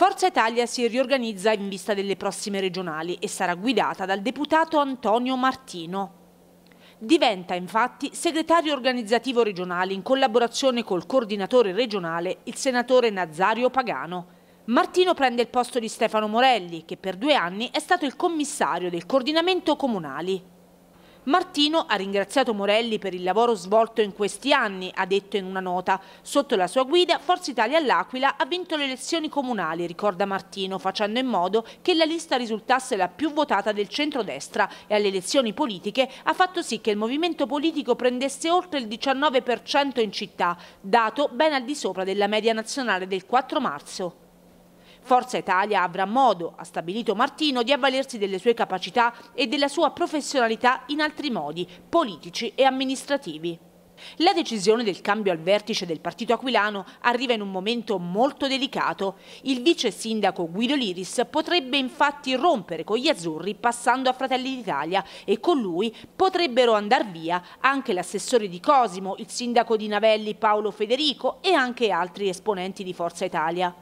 Forza Italia si riorganizza in vista delle prossime regionali e sarà guidata dal deputato Antonio Martino. Diventa infatti segretario organizzativo regionale in collaborazione col coordinatore regionale, il senatore Nazario Pagano. Martino prende il posto di Stefano Morelli, che per due anni è stato il commissario del coordinamento comunali. Martino ha ringraziato Morelli per il lavoro svolto in questi anni, ha detto in una nota. Sotto la sua guida Forza Italia all'Aquila ha vinto le elezioni comunali, ricorda Martino, facendo in modo che la lista risultasse la più votata del centrodestra e alle elezioni politiche ha fatto sì che il movimento politico prendesse oltre il 19% in città, dato ben al di sopra della media nazionale del 4 marzo. Forza Italia avrà modo, ha stabilito Martino, di avvalersi delle sue capacità e della sua professionalità in altri modi, politici e amministrativi. La decisione del cambio al vertice del partito aquilano arriva in un momento molto delicato. Il vice sindaco Guido Liris potrebbe infatti rompere con gli azzurri passando a Fratelli d'Italia e con lui potrebbero andar via anche l'assessore di Cosimo, il sindaco di Navelli Paolo Federico e anche altri esponenti di Forza Italia.